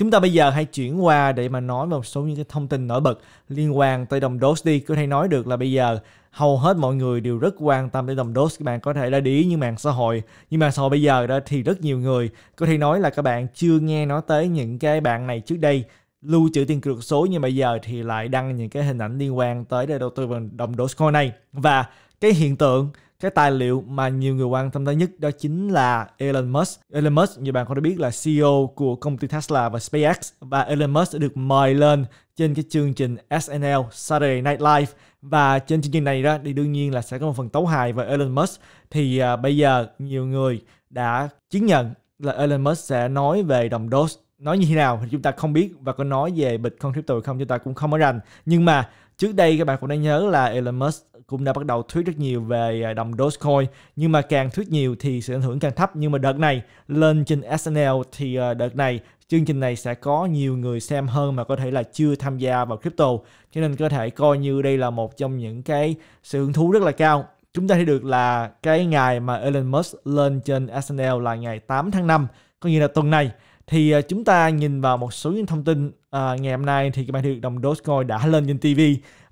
Chúng ta bây giờ hãy chuyển qua để mà nói một số những cái thông tin nổi bật liên quan tới đồng DOS đi. Có thể nói được là bây giờ hầu hết mọi người đều rất quan tâm tới đồng DOS. Các bạn có thể đã để ý như mạng xã hội. nhưng mà xã bây giờ đó thì rất nhiều người có thể nói là các bạn chưa nghe nói tới những cái bạn này trước đây lưu trữ tiền kỹ thuật số nhưng bây giờ thì lại đăng những cái hình ảnh liên quan tới đầu tư bằng đồng Dogecoin này và cái hiện tượng cái tài liệu mà nhiều người quan tâm tới nhất đó chính là Elon Musk. Elon Musk như bạn có đã biết là CEO của công ty Tesla và SpaceX và Elon Musk đã được mời lên trên cái chương trình SNL Saturday Night Live và trên chương trình này đó thì đương nhiên là sẽ có một phần tấu hài về Elon Musk thì à, bây giờ nhiều người đã chứng nhận là Elon Musk sẽ nói về đồng Doge nói như thế nào thì chúng ta không biết và có nói về bịch Bitcoin crypto không chúng ta cũng không có rành nhưng mà trước đây các bạn cũng đã nhớ là Elon Musk cũng đã bắt đầu thuyết rất nhiều về à, đồng Dogecoin nhưng mà càng thuyết nhiều thì sự ảnh hưởng càng thấp nhưng mà đợt này lên trên SNL thì à, đợt này chương trình này sẽ có nhiều người xem hơn mà có thể là chưa tham gia vào crypto cho nên có thể coi như đây là một trong những cái sự hứng thú rất là cao chúng ta thấy được là cái ngày mà Elon Musk lên trên SNL là ngày 8 tháng 5 có nghĩa là tuần này thì à, chúng ta nhìn vào một số những thông tin à, ngày hôm nay thì các bạn thấy được đồng Dogecoin đã lên trên TV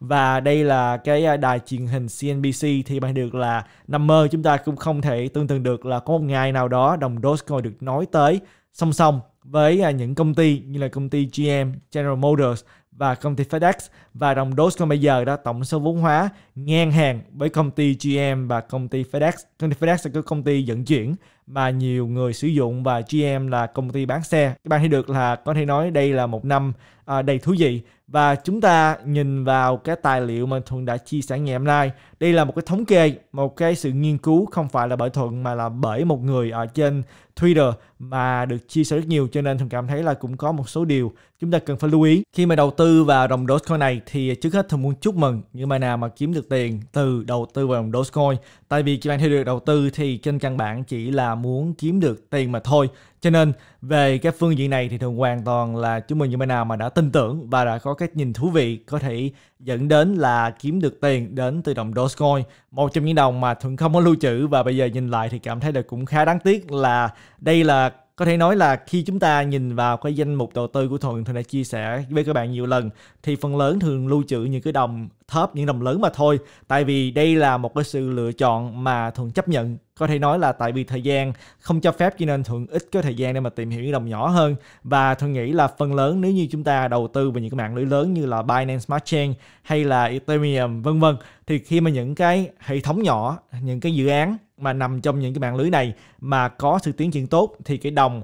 và đây là cái à, đài truyền hình CNBC thì bạn được là nằm mơ chúng ta cũng không thể tương tự được là có một ngày nào đó đồng Dogecoin được nói tới song song với à, những công ty như là công ty GM, General Motors và công ty FedEx và đồng Dogecoin bây giờ đã tổng số vốn hóa ngang hàng với công ty GM và công ty FedEx. Công ty FedEx là cái công ty dẫn chuyển mà nhiều người sử dụng và GM là công ty bán xe. Các bạn thấy được là có thể nói đây là một năm à, đầy thú vị và chúng ta nhìn vào cái tài liệu mà thuận đã chia sẻ ngày hôm nay đây là một cái thống kê một cái sự nghiên cứu không phải là bởi thuận mà là bởi một người ở trên twitter mà được chia sẻ rất nhiều cho nên thuận cảm thấy là cũng có một số điều chúng ta cần phải lưu ý khi mà đầu tư vào đồng dogecoin này thì trước hết thuận muốn chúc mừng những bạn nào mà kiếm được tiền từ đầu tư vào đồng dogecoin tại vì khi bạn theo được đầu tư thì trên căn bản chỉ là muốn kiếm được tiền mà thôi cho nên về cái phương diện này thì thường hoàn toàn là chúng mình những bạn nào mà đã tin tưởng và đã có cái nhìn thú vị có thể dẫn đến là kiếm được tiền đến từ đồng Dogecoin một trong những đồng mà thường không có lưu trữ và bây giờ nhìn lại thì cảm thấy là cũng khá đáng tiếc là đây là có thể nói là khi chúng ta nhìn vào cái danh mục đầu tư của thuận thường đã chia sẻ với các bạn nhiều lần thì phần lớn thường lưu trữ những cái đồng thấp những đồng lớn mà thôi tại vì đây là một cái sự lựa chọn mà thuận chấp nhận có thể nói là tại vì thời gian không cho phép cho nên thuận ít có thời gian để mà tìm hiểu những đồng nhỏ hơn và thuận nghĩ là phần lớn nếu như chúng ta đầu tư vào những cái mạng lưới lớn như là Binance Smart Chain hay là Ethereum vân vân thì khi mà những cái hệ thống nhỏ những cái dự án mà nằm trong những cái mạng lưới này mà có sự tiến triển tốt thì cái đồng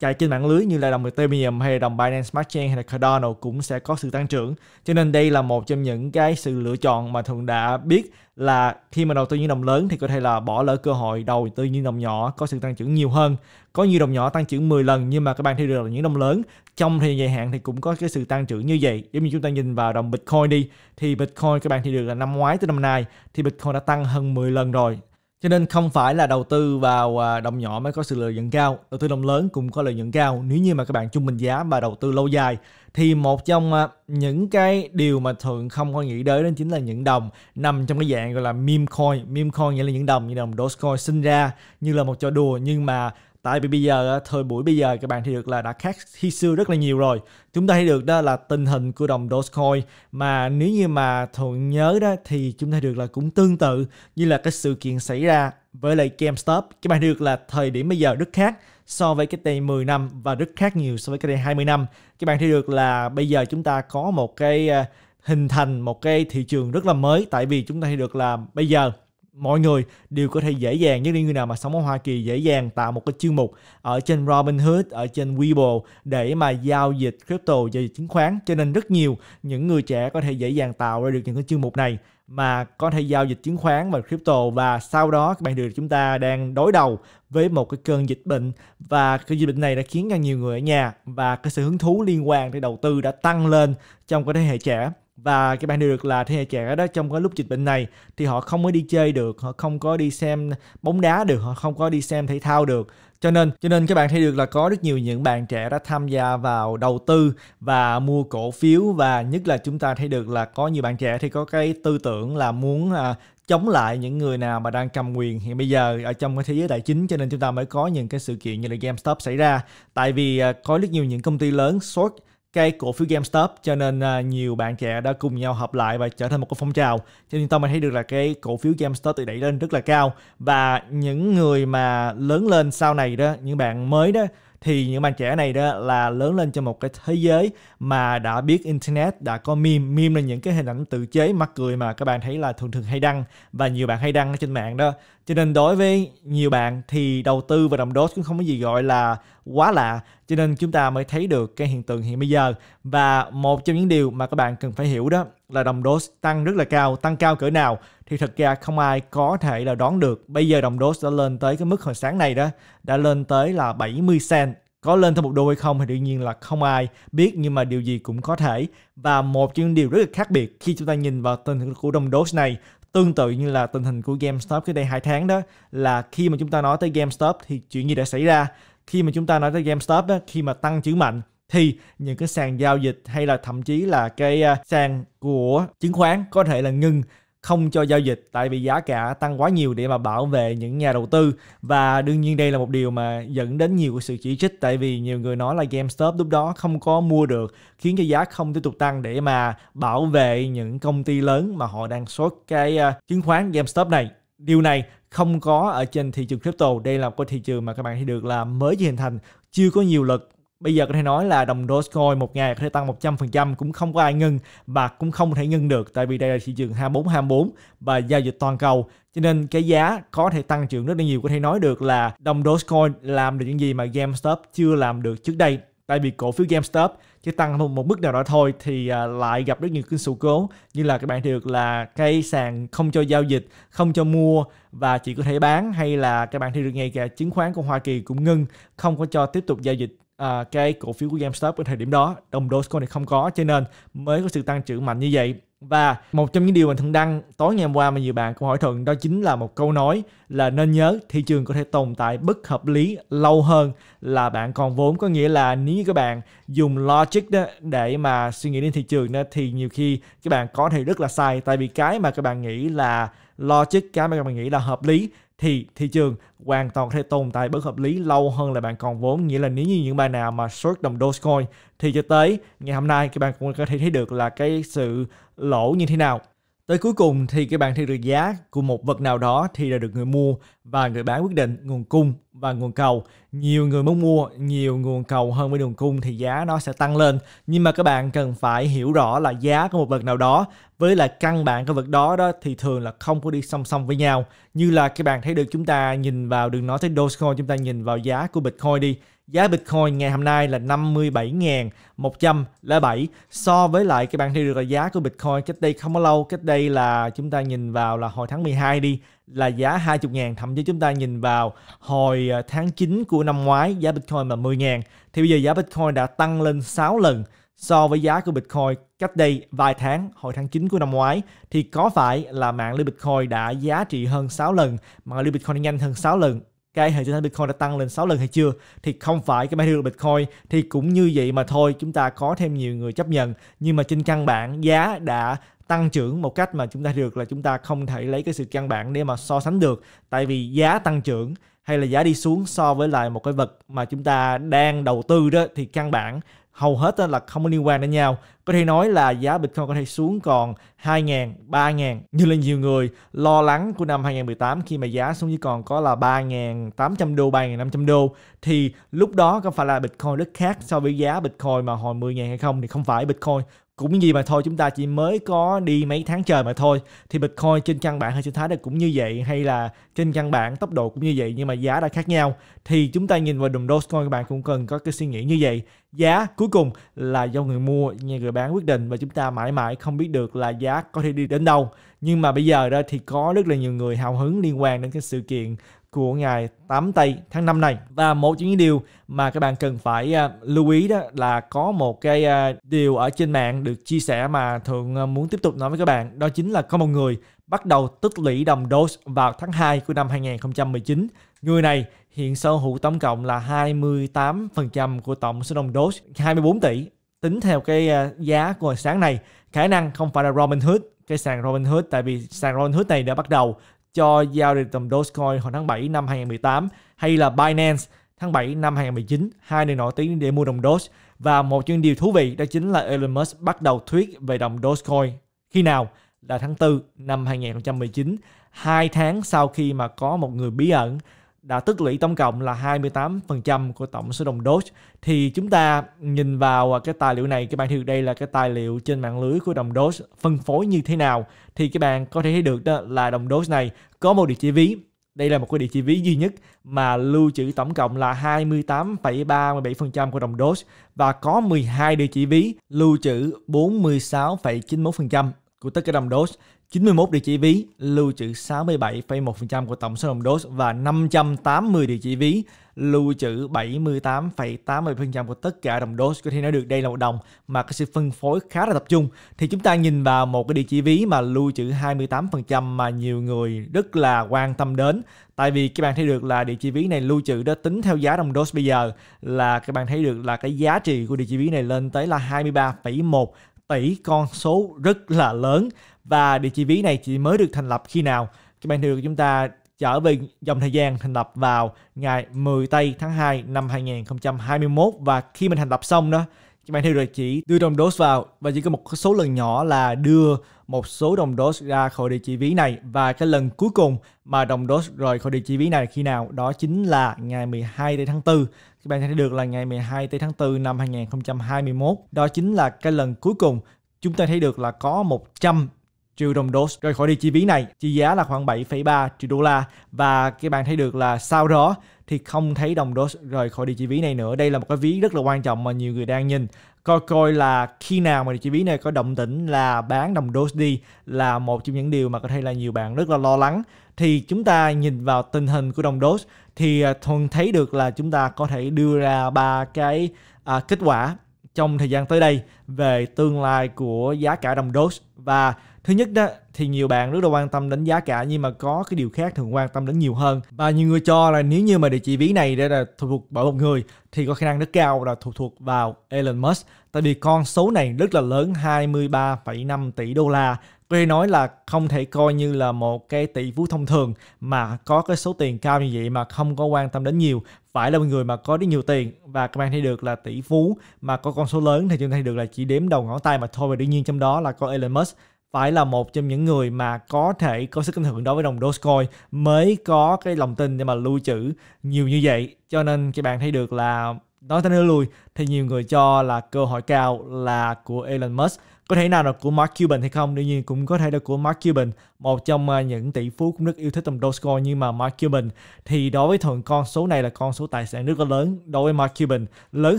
chạy trên mạng lưới như là đồng Ethereum hay là đồng Binance Smart Chain hay là Cardano cũng sẽ có sự tăng trưởng. Cho nên đây là một trong những cái sự lựa chọn mà thường đã biết là khi mà đầu tư những đồng lớn thì có thể là bỏ lỡ cơ hội đầu tư những đồng nhỏ có sự tăng trưởng nhiều hơn. Có nhiều đồng nhỏ tăng trưởng 10 lần nhưng mà các bạn thấy được là những đồng lớn trong thời dài hạn thì cũng có cái sự tăng trưởng như vậy. Giống như chúng ta nhìn vào đồng Bitcoin đi thì Bitcoin các bạn thấy được là năm ngoái tới năm nay thì Bitcoin đã tăng hơn 10 lần rồi. Cho nên không phải là đầu tư vào à, đồng nhỏ mới có sự lợi nhuận cao, đầu tư đồng lớn cũng có lợi nhuận cao. Nếu như mà các bạn trung bình giá và đầu tư lâu dài thì một trong à, những cái điều mà thường không có nghĩ tới đến chính là những đồng nằm trong cái dạng gọi là meme coin. Meme coin nghĩa là những đồng như đồng Dogecoin sinh ra như là một trò đùa nhưng mà tại vì bây giờ ờ, thời buổi bây giờ các bạn thì được là đã khác khi xưa rất là nhiều rồi chúng ta thấy được đó là tình hình của đồng Dogecoin mà nếu như mà thuận nhớ đó thì chúng ta được là cũng tương tự như là cái sự kiện xảy ra với lại GameStop các bạn được là thời điểm bây giờ rất khác so với cái đây 10 năm và rất khác nhiều so với cái đây 20 năm các bạn thấy được là bây giờ chúng ta có một cái ờ, hình thành một cái thị trường rất là mới tại vì chúng ta thấy được là bây giờ mọi người đều có thể dễ dàng những người nào mà sống ở Hoa Kỳ dễ dàng tạo một cái chương mục ở trên Robinhood ở trên Webull để mà giao dịch crypto giao dịch chứng khoán cho nên rất nhiều những người trẻ có thể dễ dàng tạo ra được những cái chương mục này mà có thể giao dịch chứng khoán và crypto và sau đó các bạn được chúng ta đang đối đầu với một cái cơn dịch bệnh và cái dịch bệnh này đã khiến cho nhiều người ở nhà và cái sự hứng thú liên quan tới đầu tư đã tăng lên trong cái thế hệ trẻ và cái bạn điều được là thế hệ trẻ đó trong cái lúc dịch bệnh này thì họ không có đi chơi được họ không có đi xem bóng đá được họ không có đi xem thể thao được cho nên cho nên các bạn thấy được là có rất nhiều những bạn trẻ đã tham gia vào đầu tư và mua cổ phiếu và nhất là chúng ta thấy được là có nhiều bạn trẻ thì có cái tư tưởng là muốn à, chống lại những người nào mà đang cầm quyền hiện bây giờ ở trong cái thế giới tài chính cho nên chúng ta mới có những cái sự kiện như là GameStop xảy ra tại vì à, có rất nhiều những công ty lớn short cái cổ phiếu GameStop cho nên uh, nhiều bạn trẻ đã cùng nhau hợp lại và trở thành một cái phong trào cho nên tôi mới thấy được là cái cổ phiếu GameStop tự đẩy lên rất là cao và những người mà lớn lên sau này đó những bạn mới đó thì những bạn trẻ này đó là lớn lên trong một cái thế giới mà đã biết internet đã có meme meme là những cái hình ảnh tự chế mắc cười mà các bạn thấy là thường thường hay đăng và nhiều bạn hay đăng trên mạng đó cho nên đối với nhiều bạn thì đầu tư vào đồng đốt cũng không có gì gọi là quá lạ cho nên chúng ta mới thấy được cái hiện tượng hiện bây giờ và một trong những điều mà các bạn cần phải hiểu đó là đồng đốt tăng rất là cao tăng cao cỡ nào thì thật ra không ai có thể là đoán được bây giờ đồng đốt đã lên tới cái mức hồi sáng này đó đã lên tới là 70 cent có lên thêm một đô hay không thì đương nhiên là không ai biết nhưng mà điều gì cũng có thể và một trong những điều rất là khác biệt khi chúng ta nhìn vào tình hình của đồng đô này tương tự như là tình hình của GameStop cái đây hai tháng đó là khi mà chúng ta nói tới GameStop thì chuyện gì đã xảy ra khi mà chúng ta nói tới GameStop đó, khi mà tăng trưởng mạnh thì những cái sàn giao dịch hay là thậm chí là cái à, sàn của chứng khoán có thể là ngừng không cho giao dịch tại vì giá cả tăng quá nhiều để mà bảo vệ những nhà đầu tư và đương nhiên đây là một điều mà dẫn đến nhiều sự chỉ trích tại vì nhiều người nói là GameStop lúc đó không có mua được khiến cho giá không tiếp tục tăng để mà bảo vệ những công ty lớn mà họ đang sốt cái à, chứng khoán GameStop này. Điều này không có ở trên thị trường crypto. Đây là một cái thị trường mà các bạn thấy được là mới chỉ hình thành, chưa có nhiều lực Bây giờ có thể nói là đồng Dogecoin một ngày có thể tăng 100% cũng không có ai ngưng và cũng không thể ngưng được tại vì đây là thị trường 24 24 và giao dịch toàn cầu cho nên cái giá có thể tăng trưởng rất là nhiều có thể nói được là đồng Dogecoin làm được những gì mà GameStop chưa làm được trước đây tại vì cổ phiếu GameStop chỉ tăng một, một mức nào đó thôi thì à, lại gặp rất nhiều cái sự cố như là các bạn thấy được là cây sàn không cho giao dịch, không cho mua và chỉ có thể bán hay là các bạn thấy được ngay cả chứng khoán của Hoa Kỳ cũng ngưng không có cho tiếp tục giao dịch uh, cái cổ phiếu của GameStop ở thời điểm đó đồng Dogecoin này không có cho nên mới có sự tăng trưởng mạnh như vậy và một trong những điều mà thường Đăng tối ngày hôm qua mà nhiều bạn cũng hỏi Thuận đó chính là một câu nói là nên nhớ thị trường có thể tồn tại bất hợp lý lâu hơn là bạn còn vốn. Có nghĩa là nếu như các bạn dùng logic đó để mà suy nghĩ đến thị trường đó thì nhiều khi các bạn có thể rất là sai. Tại vì cái mà các bạn nghĩ là logic, cái mà các bạn nghĩ là hợp lý thì thị trường hoàn toàn có thể tồn tại bất hợp lý lâu hơn là bạn còn vốn nghĩa là nếu như những bạn nào mà short đồng Dogecoin thì cho tới ngày hôm nay các bạn cũng có thể thấy được là cái sự lỗ như thế nào Tới cuối cùng thì các bạn theo được giá của một vật nào đó thì là được người mua và người bán quyết định nguồn cung và nguồn cầu. Nhiều người muốn mua, nhiều nguồn cầu hơn với nguồn cung thì giá nó sẽ tăng lên. Nhưng mà các bạn cần phải hiểu rõ là giá của một vật nào đó với là căn bản của vật đó đó thì thường là không có đi song song với nhau. Như là các bạn thấy được chúng ta nhìn vào đừng nói tới Dogecoin, chúng ta nhìn vào giá của Bitcoin đi Giá Bitcoin ngày hôm nay là 57.107 so với lại cái bạn thấy được là giá của Bitcoin cách đây không có lâu, cách đây là chúng ta nhìn vào là hồi tháng 12 đi là giá 20.000 thậm chí chúng ta nhìn vào hồi à, tháng 9 của năm ngoái giá Bitcoin là 10.000 thì bây giờ giá Bitcoin đã tăng lên 6 lần so với giá của Bitcoin cách đây vài tháng hồi tháng 9 của năm ngoái thì có phải là mạng lưới Bitcoin đã giá trị hơn 6 lần, mạng lưới Bitcoin nhanh hơn 6 lần cái hệ sinh thái Bitcoin đã tăng lên 6 lần hay chưa thì không phải cái material Bitcoin thì cũng như vậy mà thôi chúng ta có thêm nhiều người chấp nhận nhưng mà trên căn bản giá đã tăng trưởng một cách mà chúng ta được là chúng ta không thể lấy cái sự căn bản để mà so sánh được tại vì giá tăng trưởng hay là giá đi xuống so với lại một cái vật mà chúng ta đang đầu tư đó thì căn bản hầu hết là không có liên quan đến nhau. Có thể nói là giá Bitcoin có thể xuống còn 2.000, 3.000 như là nhiều người lo lắng của năm 2018 khi mà giá xuống chỉ còn có là 3.800 đô, 3.500 đô thì lúc đó có phải là Bitcoin rất khác so với giá Bitcoin mà hồi 10.000 hay không thì không phải Bitcoin cũng gì mà thôi chúng ta chỉ mới có đi mấy tháng trời mà thôi thì Bitcoin trên căn bản hay sinh thái là cũng như vậy hay là trên căn bản tốc độ cũng như vậy nhưng mà giá đã khác nhau thì chúng ta nhìn vào đồng Dogecoin các bạn cũng cần có cái suy nghĩ như vậy giá cuối cùng là do người mua như người bán quyết định và chúng ta mãi mãi không biết được là giá có thể đi đến đâu nhưng mà bây giờ đó thì có rất là nhiều người hào hứng liên quan đến cái sự kiện của ngày 8 tây tháng 5 này và một trong những điều mà các bạn cần phải à, lưu ý đó là có một cái à, điều ở trên mạng được chia sẻ mà thường à, muốn tiếp tục nói với các bạn đó chính là có một người bắt đầu tích lũy đồng Doge vào tháng 2 của năm 2019 người này hiện sở hữu tổng cộng là 28% của tổng số đồng Doge 24 tỷ tính theo cái giá của sáng này khả năng không phải là Robinhood cái sàn Robinhood tại vì sàn Robinhood này đã bắt đầu cho giao dịch đồng Dogecoin hồi tháng 7 năm 2018 hay là Binance tháng 7 năm 2019, hai nền nổi tiếng để mua đồng Doge. Và một chuyên điều thú vị đó chính là Elon Musk bắt đầu thuyết về đồng Dogecoin. Khi nào? Là tháng 4 năm 2019, hai tháng sau khi mà có một người bí ẩn đã tích lũy tổng cộng là 28% của tổng số đồng Doge. Thì chúng ta nhìn vào cái tài liệu này, các bạn thấy đây là cái tài liệu trên mạng lưới của đồng Doge phân phối như thế nào. Thì các bạn có thể thấy được đó là đồng Doge này có một địa chỉ ví. Đây là một cái địa chỉ ví duy nhất mà lưu trữ tổng cộng là 28,37% của đồng Doge và có 12 địa chỉ ví lưu trữ 46,91% của tất cả đồng Doge 91 địa chỉ ví lưu trữ 67,1% của tổng số đồng DOS và 580 địa chỉ ví lưu trữ 78,80% của tất cả đồng DOS. Có thể nói được đây là một đồng mà cái sự phân phối khá là tập trung. Thì chúng ta nhìn vào một cái địa chỉ ví mà lưu trữ 28% mà nhiều người rất là quan tâm đến. Tại vì các bạn thấy được là địa chỉ ví này lưu trữ đó tính theo giá đồng DOS bây giờ là các bạn thấy được là cái giá trị của địa chỉ ví này lên tới là 23,1 tỷ con số rất là lớn và địa chỉ ví này chỉ mới được thành lập khi nào. Các bạn thường của chúng ta trở về dòng thời gian thành lập vào ngày 10 tây tháng 2 năm 2021 và khi mình thành lập xong đó các bạn theo rồi chỉ đưa đồng DOS vào và chỉ có một số lần nhỏ là đưa một số đồng DOS ra khỏi địa chỉ ví này và cái lần cuối cùng mà đồng DOS rời khỏi địa chỉ ví này khi nào đó chính là ngày 12 tây tháng 4 các bạn thấy được là ngày 12 tây tháng 4 năm 2021 đó chính là cái lần cuối cùng chúng ta thấy được là có 100 triệu đồng dose rời khỏi đi chi phí này, chi giá là khoảng 7,3 triệu đô la và các bạn thấy được là sau đó thì không thấy đồng dose rời khỏi đi chi phí này nữa. Đây là một cái ví rất là quan trọng mà nhiều người đang nhìn. Coi coi là khi nào mà địa chỉ ví này có động tĩnh là bán đồng dose đi là một trong những điều mà có thể là nhiều bạn rất là lo lắng. Thì chúng ta nhìn vào tình hình của đồng dose thì à, thuần thấy được là chúng ta có thể đưa ra ba cái à, kết quả trong thời gian tới đây về tương lai của giá cả đồng dose và thứ nhất đó thì nhiều bạn rất là quan tâm đến giá cả nhưng mà có cái điều khác thường quan tâm đến nhiều hơn và nhiều người cho là nếu như mà địa chỉ ví này đây là thuộc thuộc bởi một người thì có khả năng rất cao là thuộc thuộc vào Elon Musk tại vì con số này rất là lớn 23,5 tỷ đô la có thể nói là không thể coi như là một cái tỷ phú thông thường mà có cái số tiền cao như vậy mà không có quan tâm đến nhiều phải là một người mà có rất nhiều tiền và các bạn thấy được là tỷ phú mà có con số lớn thì chúng ta thấy được là chỉ đếm đầu ngón tay mà thôi và đương nhiên trong đó là có Elon Musk phải là một trong những người mà có thể có sức ảnh hưởng đối với đồng Dogecoin mới có cái lòng tin để mà lưu trữ nhiều như vậy cho nên các bạn thấy được là nói tới nơi lui thì nhiều người cho là cơ hội cao là của Elon Musk có thể nào là của Mark Cuban hay không đương nhiên cũng có thể là của Mark Cuban một trong à, những tỷ phú cũng rất yêu thích đồng Dogecoin nhưng mà Mark Cuban thì đối với thường con số này là con số tài sản rất là lớn đối với Mark Cuban lớn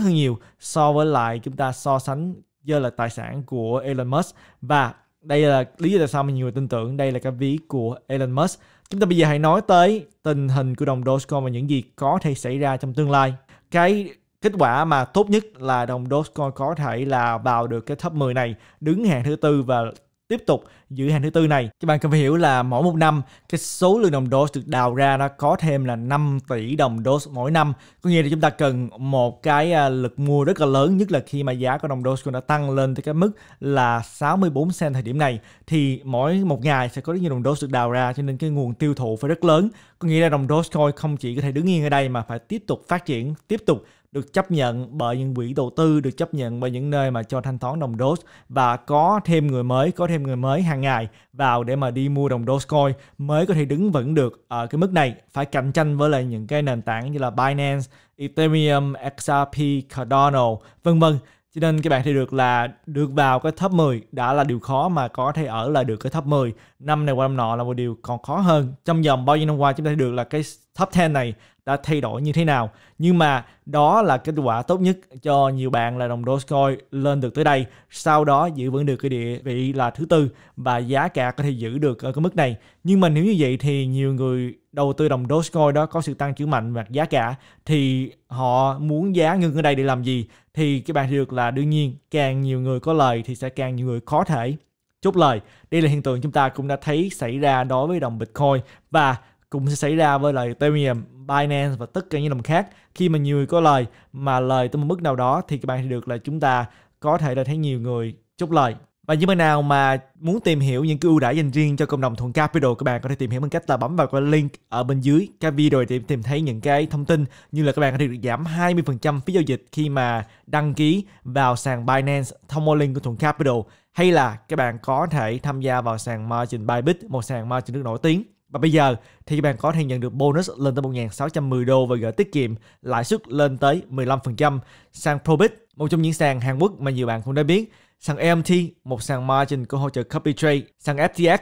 hơn nhiều so với lại chúng ta so sánh do là tài sản của Elon Musk và đây là lý do tại sao mà nhiều người tin tưởng đây là cái ví của Elon Musk. Chúng ta bây giờ hãy nói tới tình hình của đồng Dogecoin và những gì có thể xảy ra trong tương lai. Cái kết quả mà tốt nhất là đồng Dogecoin có thể là vào được cái top 10 này, đứng hàng thứ tư và tiếp tục giữ hàng thứ tư này. Các bạn cần phải hiểu là mỗi một năm cái số lượng đồng dose được đào ra nó có thêm là 5 tỷ đồng dose mỗi năm. Có nghĩa là chúng ta cần một cái à, lực mua rất là lớn nhất là khi mà giá của đồng dose đã tăng lên tới cái mức là 64 cent thời điểm này thì mỗi một ngày sẽ có rất nhiều đồng dose được đào ra cho nên cái nguồn tiêu thụ phải rất lớn. Có nghĩa là đồng dose coin không chỉ có thể đứng yên ở đây mà phải tiếp tục phát triển, tiếp tục được chấp nhận bởi những quỹ đầu tư, được chấp nhận bởi những nơi mà cho thanh toán đồng Doge và có thêm người mới, có thêm người mới hàng ngày vào để mà đi mua đồng Dogecoin mới có thể đứng vững được ở cái mức này. Phải cạnh tranh với lại những cái nền tảng như là Binance, Ethereum, XRP, Cardano, vân vân. Cho nên các bạn thấy được là được vào cái top 10 đã là điều khó mà có thể ở lại được cái top 10 năm này qua năm nọ là một điều còn khó hơn. Trong vòng bao nhiêu năm qua chúng ta thấy được là cái top 10 này đã thay đổi như thế nào. Nhưng mà đó là kết quả tốt nhất cho nhiều bạn là đồng Dogecoin lên được tới đây. Sau đó giữ vững được cái địa vị là thứ tư và giá cả có thể giữ được ở cái mức này. Nhưng mà nếu như vậy thì nhiều người đầu tư đồng Dogecoin đó có sự tăng trưởng mạnh về giá cả thì họ muốn giá ngưng ở đây để làm gì thì các bạn được là đương nhiên càng nhiều người có lời thì sẽ càng nhiều người có thể chốt lời. Đây là hiện tượng chúng ta cũng đã thấy xảy ra đối với đồng Bitcoin và cũng sẽ xảy ra với lại Ethereum, Binance và tất cả những đồng khác. Khi mà nhiều người có lời mà lời tới một mức nào đó thì các bạn thì được là chúng ta có thể là thấy nhiều người chốt lời. Và những bạn nào mà muốn tìm hiểu những cái ưu đãi dành riêng cho cộng đồng Thuận Capital các bạn có thể tìm hiểu bằng cách là bấm vào cái link ở bên dưới cái video để tìm thấy những cái thông tin như là các bạn có thể được giảm 20% phí giao dịch khi mà đăng ký vào sàn Binance thông qua link của Thuận Capital hay là các bạn có thể tham gia vào sàn Margin Bybit, một sàn margin rất nổi tiếng và bây giờ thì bạn có thể nhận được bonus lên tới 1.610 đô và gửi tiết kiệm lãi suất lên tới 15%. Sàn Probit, một trong những sàn Hàn Quốc mà nhiều bạn cũng đã biết. Sàn AMT, một sàn margin của hỗ trợ copy trade. Sàn FTX,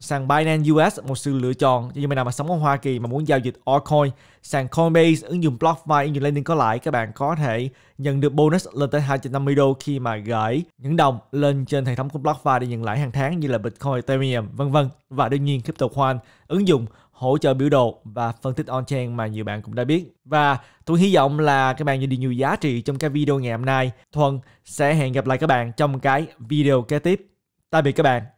sàn Binance US một sự lựa chọn cho những bạn nào mà sống ở Hoa Kỳ mà muốn giao dịch altcoin sàn Coinbase ứng dụng BlockFi ứng dụng lending có lãi các bạn có thể nhận được bonus lên tới 250 đô khi mà gửi những đồng lên trên hệ thống của BlockFi để nhận lãi hàng tháng như là Bitcoin, Ethereum vân vân và đương nhiên CryptoQuant ứng dụng hỗ trợ biểu đồ và phân tích on-chain mà nhiều bạn cũng đã biết. Và tôi hy vọng là các bạn nhận được nhiều giá trị trong cái video ngày hôm nay. thuận sẽ hẹn gặp lại các bạn trong cái video kế tiếp. Tạm biệt các bạn.